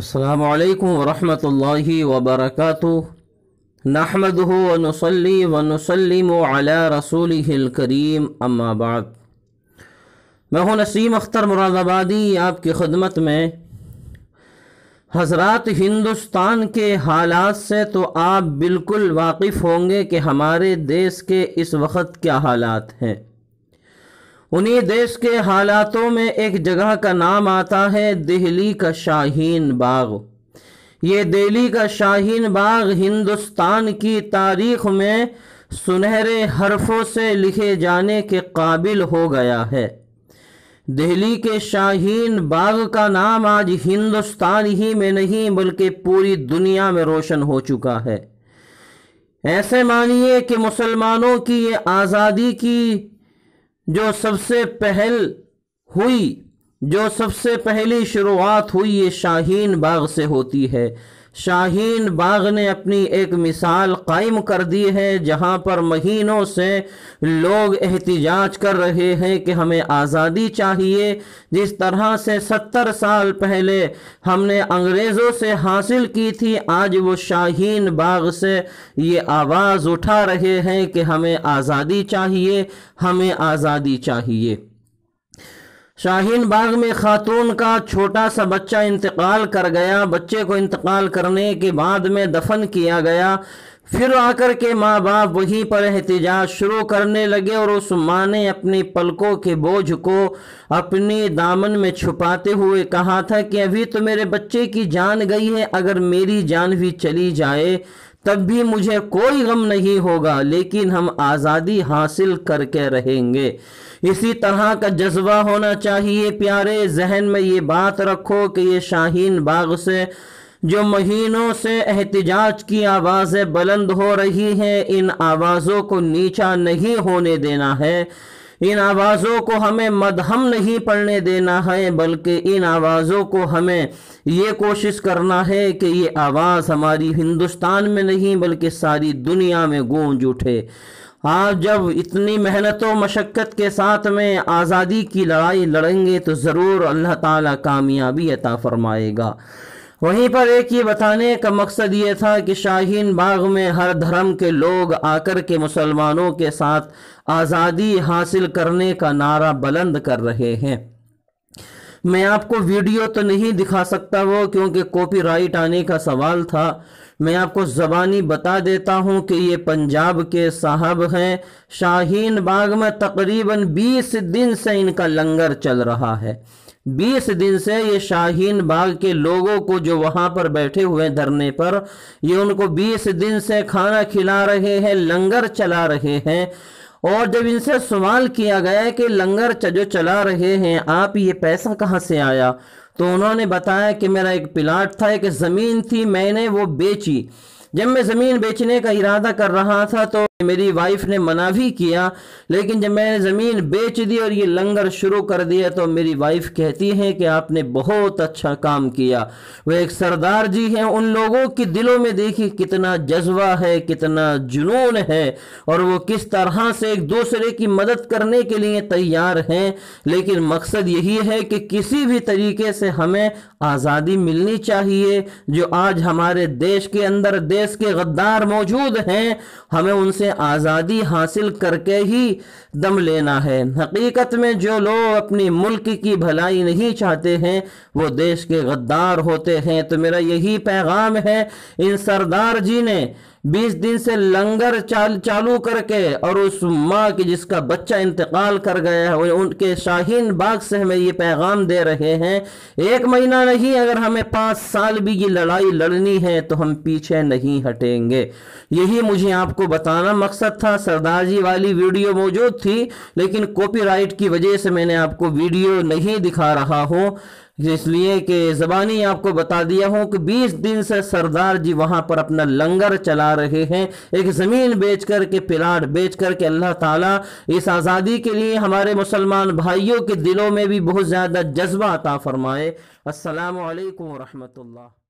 السلام علیکم ورحمۃ اللہ وبرکاتہ نحمد ون ونسلم علی سلیم رسول الکریم اما بعد میں ہوں نسیم اختر مراد آبادی آپ کی خدمت میں حضرات ہندوستان کے حالات سے تو آپ بالکل واقف ہوں گے کہ ہمارے دیس کے اس وقت کیا حالات ہیں انہی دیش کے حالاتوں میں ایک جگہ کا نام آتا ہے دہلی کا شاہین باغ یہ دہلی کا شاہین باغ ہندوستان کی تاریخ میں سنہرے حرفوں سے لکھے جانے کے قابل ہو گیا ہے دہلی کے شاہین باغ کا نام آج ہندوستان ہی میں نہیں بلکہ پوری دنیا میں روشن ہو چکا ہے ایسے مانیے کہ مسلمانوں کی یہ آزادی کی جو سب سے پہل ہوئی جو سب سے پہلی شروعات ہوئی یہ شاہین باغ سے ہوتی ہے شاہین باغ نے اپنی ایک مثال قائم کر دی ہے جہاں پر مہینوں سے لوگ احتجاج کر رہے ہیں کہ ہمیں آزادی چاہیے جس طرح سے ستر سال پہلے ہم نے انگریزوں سے حاصل کی تھی آج وہ شاہین باغ سے یہ آواز اٹھا رہے ہیں کہ ہمیں آزادی چاہیے ہمیں آزادی چاہیے شاہین باغ میں خاتون کا چھوٹا سا بچہ انتقال کر گیا بچے کو انتقال کرنے کے بعد میں دفن کیا گیا پھر آ کر کے ماں باپ وہیں پر احتجاج شروع کرنے لگے اور اس ماں نے اپنی پلکوں کے بوجھ کو اپنے دامن میں چھپاتے ہوئے کہا تھا کہ ابھی تو میرے بچے کی جان گئی ہے اگر میری جان بھی چلی جائے تب بھی مجھے کوئی غم نہیں ہوگا لیکن ہم آزادی حاصل کر کے رہیں گے اسی طرح کا جذبہ ہونا چاہیے پیارے ذہن میں یہ بات رکھو کہ یہ شاہین باغ سے جو مہینوں سے احتجاج کی آوازیں بلند ہو رہی ہیں ان آوازوں کو نیچا نہیں ہونے دینا ہے ان آوازوں کو ہمیں مدہم نہیں پڑھنے دینا ہے بلکہ ان آوازوں کو ہمیں یہ کوشش کرنا ہے کہ یہ آواز ہماری ہندوستان میں نہیں بلکہ ساری دنیا میں گونج اٹھے آج جب اتنی محنت و مشقت کے ساتھ میں آزادی کی لڑائی لڑیں گے تو ضرور اللہ تعالیٰ کامیابی عطا فرمائے گا وہیں پر ایک یہ بتانے کا مقصد یہ تھا کہ شاہین باغ میں ہر دھرم کے لوگ آ کر کے مسلمانوں کے ساتھ آزادی حاصل کرنے کا نعرہ بلند کر رہے ہیں میں آپ کو ویڈیو تو نہیں دکھا سکتا وہ کیونکہ کاپی رائٹ آنے کا سوال تھا میں آپ کو زبانی بتا دیتا ہوں کہ یہ پنجاب کے صاحب ہیں شاہین باغ میں تقریباً بیس دن سے ان کا لنگر چل رہا ہے بیس دن سے یہ شاہین باغ کے لوگوں کو جو وہاں پر بیٹھے ہوئے دھرنے پر یہ ان کو بیس دن سے کھانا کھلا رہے ہیں لنگر چلا رہے ہیں اور جب ان سے سوال کیا گیا کہ لنگر جو چلا رہے ہیں آپ یہ پیسہ کہاں سے آیا تو انہوں نے بتایا کہ میرا ایک پلاٹ تھا ایک زمین تھی میں نے وہ بیچی جب میں زمین بیچنے کا ارادہ کر رہا تھا تو میری وائف نے منع بھی کیا لیکن جب میں نے زمین بیچ دی اور یہ لنگر شروع کر دیا تو میری وائف کہتی ہے کہ آپ نے بہت اچھا کام کیا وہ ایک سردار جی ہیں ان لوگوں کے دلوں میں دیکھی کتنا جذبہ ہے کتنا جنون ہے اور وہ کس طرح سے ایک دوسرے کی مدد کرنے کے لیے تیار ہیں لیکن مقصد یہی ہے کہ کسی بھی طریقے سے ہمیں آزادی ملنی چاہیے جو آج ہمارے دیش کے اندر دیش کے غدار موجود ہیں ہمیں ان سے سے آزادی حاصل کر کے ہی دم لینا ہے حقیقت میں جو لوگ اپنی ملک کی بھلائی نہیں چاہتے ہیں وہ دیش کے غدار ہوتے ہیں تو میرا یہی پیغام ہے ان سردار جی نے بیس دن سے لنگر چال چالو کر کے اور اس ماں کی جس کا بچہ انتقال کر گیا ہے ان کے شاہین باغ سے ہمیں یہ پیغام دے رہے ہیں ایک مہینہ نہیں اگر ہمیں پانچ سال بھی یہ لڑائی لڑنی ہے تو ہم پیچھے نہیں ہٹیں گے یہی مجھے آپ کو بتانا مقصد تھا سردار جی والی ویڈیو موجود تھی لیکن کاپی رائٹ کی وجہ سے میں نے آپ کو ویڈیو نہیں دکھا رہا ہوں اس لیے کہ زبانی آپ کو بتا دیا ہوں کہ بیس دن سے سردار جی وہاں پر اپنا لنگر چلا رہے ہیں ایک زمین بیچ کر کے پلاٹ بیچ کر کے اللہ تعالیٰ اس آزادی کے لیے ہمارے مسلمان بھائیوں کے دلوں میں بھی بہت زیادہ جذبہ عطا فرمائے السلام علیکم ورحمۃ اللہ